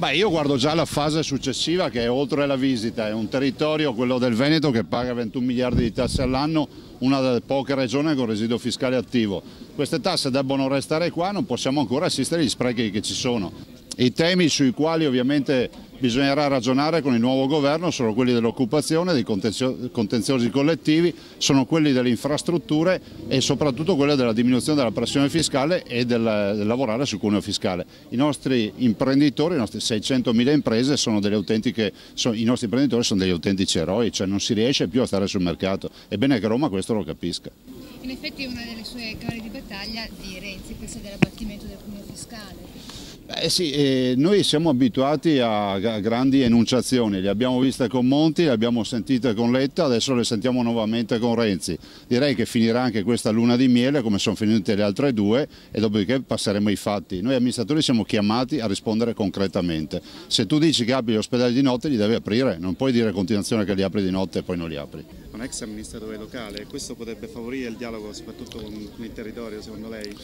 Beh, io guardo già la fase successiva che è oltre la visita, è un territorio, quello del Veneto, che paga 21 miliardi di tasse all'anno, una delle poche regioni con residuo fiscale attivo. Queste tasse debbono restare qua, non possiamo ancora assistere agli sprechi che ci sono. I temi sui quali ovviamente bisognerà ragionare con il nuovo governo, sono quelli dell'occupazione, dei contenziosi collettivi, sono quelli delle infrastrutture e soprattutto quella della diminuzione della pressione fiscale e del, del lavorare sul cuneo fiscale. I nostri imprenditori, i nostri 600.000 imprese sono delle autentiche, sono, i nostri imprenditori sono degli autentici eroi, cioè non si riesce più a stare sul mercato. È bene che Roma questo lo capisca. In effetti è una delle sue cavalli di battaglia di Renzi, questa dell'abbattimento del cuneo fiscale. Beh sì, eh, noi siamo abituati a grandi enunciazioni, le abbiamo viste con Monti, le abbiamo sentite con Letta, adesso le sentiamo nuovamente con Renzi. Direi che finirà anche questa luna di miele come sono finite le altre due e dopodiché passeremo ai fatti. Noi amministratori siamo chiamati a rispondere concretamente. Se tu dici che apri gli ospedali di notte li devi aprire, non puoi dire a continuazione che li apri di notte e poi non li apri un ex amministratore locale, questo potrebbe favorire il dialogo soprattutto con, con il territorio secondo lei?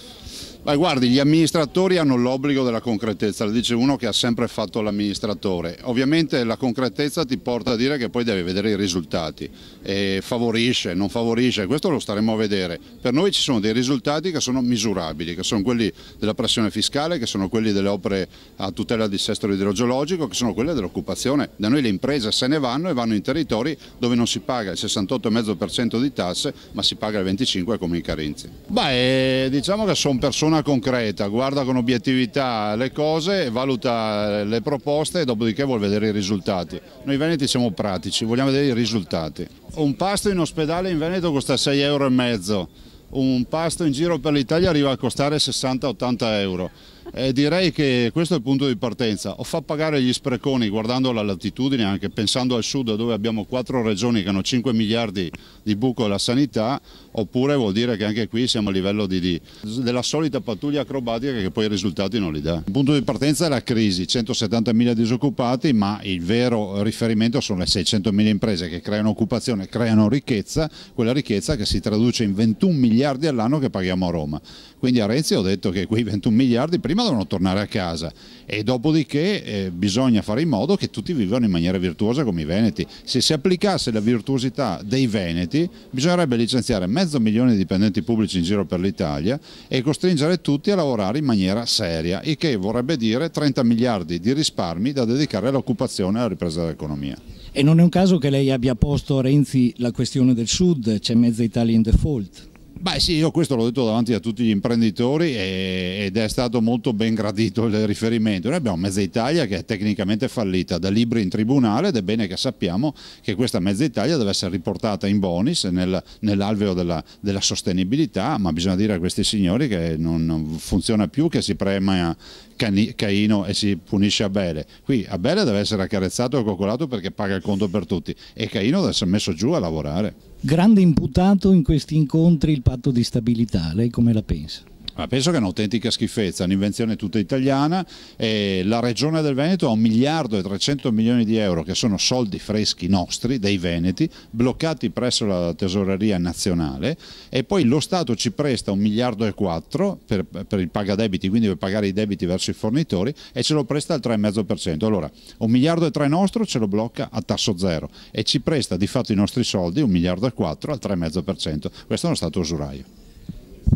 Beh, guardi, gli amministratori hanno l'obbligo della concretezza, lo dice uno che ha sempre fatto l'amministratore. Ovviamente la concretezza ti porta a dire che poi devi vedere i risultati, e favorisce, non favorisce, questo lo staremo a vedere. Per noi ci sono dei risultati che sono misurabili, che sono quelli della pressione fiscale, che sono quelli delle opere a tutela del sesto idrogeologico, che sono quelle dell'occupazione. Da noi le imprese se ne vanno e vanno in territori dove non si paga il 60% 48,5% di tasse, ma si paga il 25% come in Carenzi. Beh, eh, diciamo che sono persona concreta, guarda con obiettività le cose, valuta le proposte e dopodiché vuol vedere i risultati. Noi veneti siamo pratici, vogliamo vedere i risultati. Un pasto in ospedale in Veneto costa 6,5 euro, un pasto in giro per l'Italia arriva a costare 60-80 euro eh, direi che questo è il punto di partenza. O fa pagare gli spreconi guardando la latitudine, anche pensando al sud dove abbiamo quattro regioni che hanno 5 miliardi di buco della sanità, oppure vuol dire che anche qui siamo a livello di, di, della solita pattuglia acrobatica che poi i risultati non li dà. Il punto di partenza è la crisi, 170 mila disoccupati, ma il vero riferimento sono le 600 mila imprese che creano occupazione, creano ricchezza, quella ricchezza che si traduce in 21 miliardi all'anno che paghiamo a Roma. Quindi a Renzi ho detto che quei 21 miliardi prima prima devono tornare a casa e dopodiché eh, bisogna fare in modo che tutti vivano in maniera virtuosa come i Veneti. Se si applicasse la virtuosità dei Veneti bisognerebbe licenziare mezzo milione di dipendenti pubblici in giro per l'Italia e costringere tutti a lavorare in maniera seria, il che vorrebbe dire 30 miliardi di risparmi da dedicare all'occupazione e alla ripresa dell'economia. E non è un caso che lei abbia posto a Renzi la questione del Sud, c'è mezza Italia in default. Beh sì, io questo l'ho detto davanti a tutti gli imprenditori e, ed è stato molto ben gradito il riferimento. Noi abbiamo Mezza Italia che è tecnicamente fallita da libri in tribunale ed è bene che sappiamo che questa Mezza Italia deve essere riportata in bonus nel, nell'alveo della, della, sostenibilità, ma bisogna dire a questi signori che non, non funziona più che si prema Cani, Caino e si punisce Abele. Qui Abele deve essere accarezzato e coccolato perché paga il conto per tutti e Caino deve essere messo giù a lavorare. Grande imputato in questi incontri il padre patto di stabilità. Lei come la pensa? Ma penso che è un'autentica schifezza, un'invenzione tutta italiana e la regione del Veneto ha un miliardo e 300 milioni di euro che sono soldi freschi nostri, dei Veneti, bloccati presso la tesoreria nazionale e poi lo Stato ci presta un miliardo e 4 per, per il pagadebiti, quindi per pagare i debiti verso i fornitori e ce lo presta al 3,5%. Allora, un miliardo e 3 nostro ce lo blocca a tasso zero e ci presta di fatto i nostri soldi, un miliardo e 4 al 3,5%. Questo è uno Stato usuraio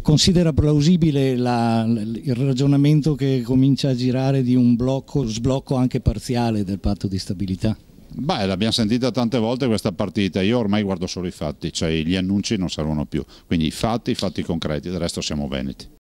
considera plausibile la, il ragionamento che comincia a girare di un blocco, sblocco anche parziale del patto di stabilità? Beh, l'abbiamo sentita tante volte questa partita, io ormai guardo solo i fatti, cioè gli annunci non servono più, quindi i fatti, i fatti concreti, del resto siamo veneti.